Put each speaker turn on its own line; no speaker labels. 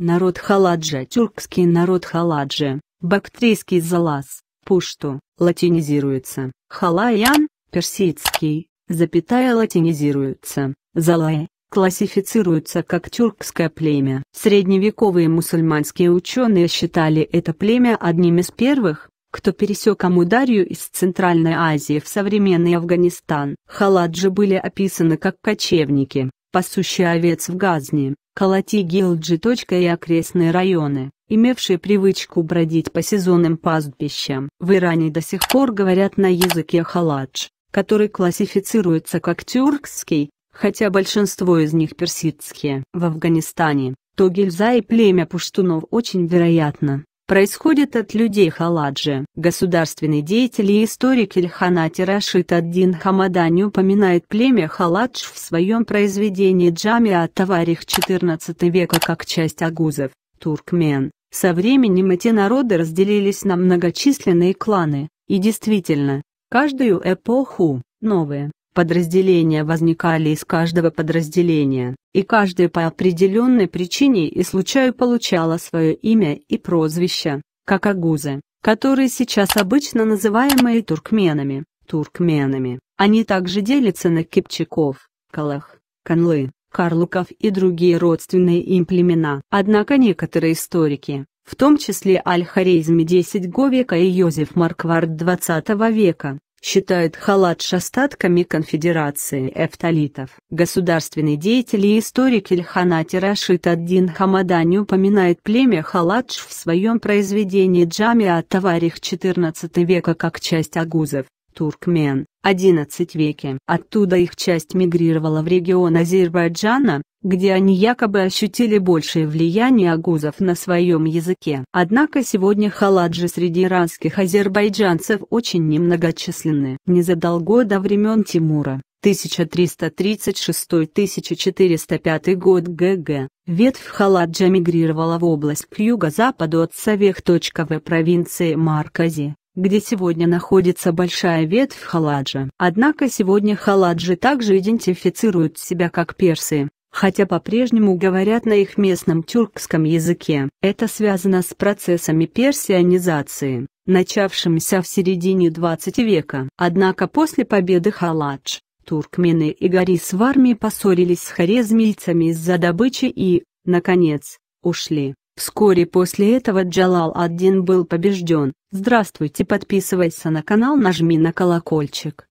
Народ Халаджа Тюркский народ Халаджа, бактрийский залаз, пушту, латинизируется, халаян, персидский, запятая латинизируется, залай, классифицируется как тюркское племя. Средневековые мусульманские ученые считали это племя одним из первых, кто пересек Амударью из Центральной Азии в современный Афганистан. Халаджи были описаны как кочевники, пасущие овец в Газни, Калати, гилджи. и окрестные районы, имевшие привычку бродить по сезонным пастбищам. В Иране до сих пор говорят на языке халадж, который классифицируется как тюркский, хотя большинство из них персидские. В Афганистане, то гильза и племя пуштунов очень вероятно, происходит от людей Халаджи. Государственный деятель и историк Ильханати Рашид Аддин Хамадани упоминает племя Халадж в своем произведении «Джамиа Таварих 14 века» как часть агузов, туркмен. Со временем эти народы разделились на многочисленные кланы, и действительно, каждую эпоху, новые, Подразделения возникали из каждого подразделения, и каждое по определенной причине и случаю получало свое имя и прозвище, как агузы, которые сейчас обычно называемые туркменами, туркменами. Они также делятся на кипчаков, калах, канлы, карлуков и другие родственные им племена. Однако некоторые историки, в том числе Аль-Харейзми 10 Говека и Йозеф Марквард 20 века, считают Халадж остатками конфедерации эфталитов. Государственный деятель и историк Ильханати Рашид Аддин Хамадани упоминает племя Халадж в своем произведении «Джами «Джамиа Таварих XIV века» как часть агузов туркмен, XI веке. Оттуда их часть мигрировала в регион Азербайджана, где они якобы ощутили большее влияние агузов на своем языке. Однако сегодня халаджи среди иранских азербайджанцев очень немногочисленны. Незадолго до времен Тимура, 1336-1405 год ГГ, ветвь халаджа мигрировала в область к юго-западу от Савех.В провинции Маркази где сегодня находится большая ветвь Халаджа. Однако сегодня Халаджи также идентифицируют себя как персы, хотя по-прежнему говорят на их местном тюркском языке. Это связано с процессами персионизации, начавшимися в середине 20 века. Однако после победы Халадж, туркмены и горис в армии поссорились с хорезмийцами из-за добычи и, наконец, ушли. Вскоре после этого Джалал аддин был побежден. Здравствуйте, подписывайся на канал, нажми на колокольчик.